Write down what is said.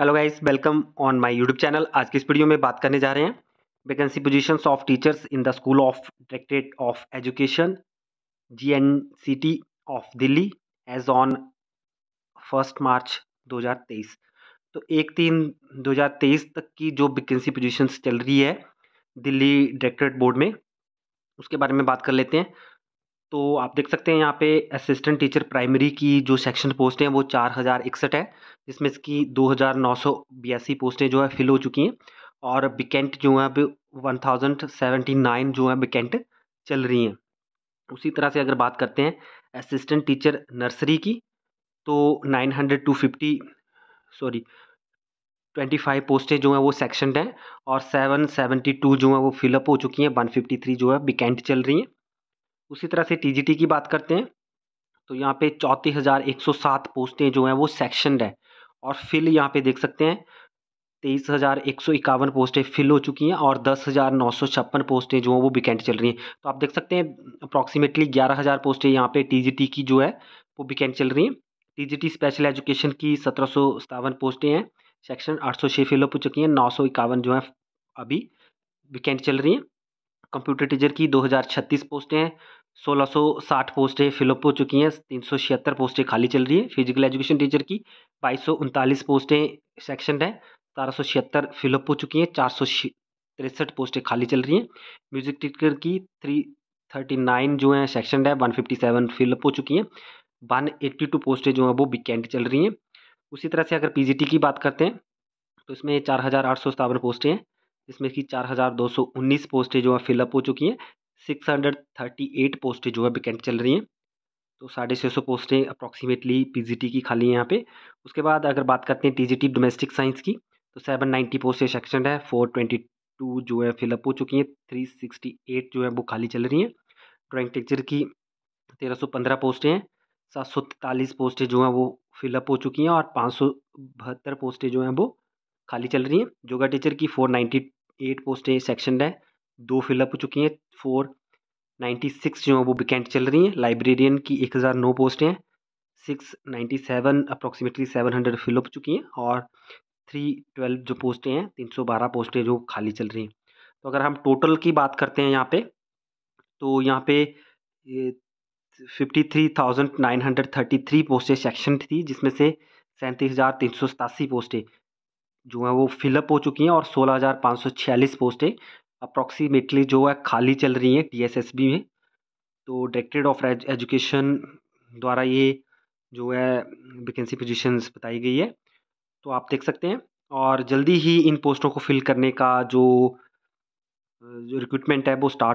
hello guys welcome on my YouTube channel आज की इस वीडियो में बात करने जा रहे हैं vacancy positions of teachers in the school of directorate of education GNCT of Delhi as on first March 2023 तो एक तीन 2023 तक की जो वैकेंसी पोजीशंस चल रही है दिल्ली डायरेक्टरेट बोर्ड में उसके बारे में बात कर लेते हैं तो आप देख सकते हैं यहाँ पे असिस्टेंट टीचर प्राइमरी की जो सेक्शन पोस्ट हैं वो चार हज़ार इकसठ है जिसमें इसकी दो हज़ार नौ सौ बयासी पोस्टें जो है फिल हो चुकी हैं और बिकेंट जो है अभी वन थाउजेंड सेवेंटी नाइन जो है बिकेंट चल रही हैं उसी तरह से अगर बात करते हैं असिस्टेंट टीचर नर्सरी की तो nine hundred two fifty sorry twenty five पोस्टें जो हैं वो सेक्शन हैं और सेवन सेवेंटी टू जो हैं वो फिलअप हो चुकी हैं वन फिफ्टी थ्री जो है बिकेंट चल रही हैं उसी तरह से टीजीटी की बात करते हैं तो यहाँ पे चौंतीस हज़ार एक सौ सात पोस्टें जो हैं वो सेक्शन है और फिल यहाँ पे देख सकते हैं तेईस हज़ार एक सौ इक्यावन पोस्टें फिल हो चुकी हैं और दस हज़ार नौ सौ छप्पन पोस्टें जो हैं वो बिकेंट चल रही हैं तो आप देख सकते हैं अप्रॉक्सीमेटली ग्यारह हज़ार पोस्टें यहाँ पे टीजीटी की जो है वो बिकेंट चल रही हैं टीजीटी स्पेशल एजुकेशन की सत्रह सौ सतावन पोस्टें हैं सेक्शन आठ सौ छः फिल हो चुकी हैं नौ सौ इक्यावन जो है अभी वीकेंड चल रही हैं कंप्यूटर टीचर की दो हज़ार छत्तीस पोस्टें हैं 1660 पोस्टें फिलअप हो चुकी हैं तीन सौ छिहत्तर पोस्टें खाली चल रही है फिजिकल एजुकेशन टीचर की बाईस सौ उनतालीस पोस्टें सेक्शन है सतारह सौ छिहत्तर फिलअप हो चुकी हैं चार सौ तिरसठ पोस्टें खाली चल रही हैं म्यूज़िक टीचर की थ्री थर्टी नाइन जो है सेक्शन है वन फिफ्टी सेवन फिलअप हो चुकी हैं वन एट्टी टू पोस्टें जो हैं वो वीकेंड चल रही हैं उसी तरह से अगर पीजीटी की बात करते हैं तो इसमें चार हज़ार आठ सौ सतावन पोस्टें हैं जिसमें कि चार हज़ार दो सौ उन्नीस पोस्टें जो हैं फिलअप हो चुकी हैं सिक्स हंड्रेड थर्टी एट पोस्टें जो है वैकेंट चल रही हैं तो साढ़े छः सौ पोस्टें अप्रॉक्सीमेटली पीजीटी की खाली हैं यहाँ पे उसके बाद अगर बात करते हैं टीजीटी डोमेस्टिक साइंस की तो सेवन नाइन्टी पोस्टें सेक्शन है फोर ट्वेंटी टू जो है फिलअप हो चुकी हैं थ्री सिक्सटी एट जो है वो खाली चल रही हैं ड्राइंग टीचर की तेरह सौ पंद्रह पोस्टें हैं सात सौ तैतालीस पोस्टें जो हैं वो फिलअप हो चुकी हैं और पाँच सौ बहत्तर पोस्टें जो हैं वो खाली चल रही हैं योगा टीचर की फोर नाइन्टी एट पोस्टें सेक्शन है दो फिलअप हो चुकी हैं फोर नाइन्टी सिक्स जो है वो विकेंट चल रही हैं लाइब्रेरियन की एक हज़ार नौ पोस्टें हैं six ninety seven approximately seven hundred fill हो चुकी हैं और थ्री ट्वेल्व जो पोस्टें हैं तीन सौ बारह पोस्टें जो खाली चल रही हैं तो अगर हम टोटल की बात करते हैं यहाँ पे तो यहाँ पे fifty three thousand nine hundred thirty three पोस्टें सेक्शन थी जिसमें से सैंतीस हज़ार तीन सौ सतासी पोस्टें जो हैं वो फिलअप हो चुकी हैं और सोलह हज़ार पाँच सौ छियालीस पोस्टें अप्रॉक्सीमेटली जो है खाली चल रही हैं टी में तो डायरेक्टरेट ऑफ एजुकेशन द्वारा ये जो है वैकेंसी पोजीशंस बताई गई है तो आप देख सकते हैं और जल्दी ही इन पोस्टों को फिल करने का जो जो रिक्रूटमेंट है वो स्टार्ट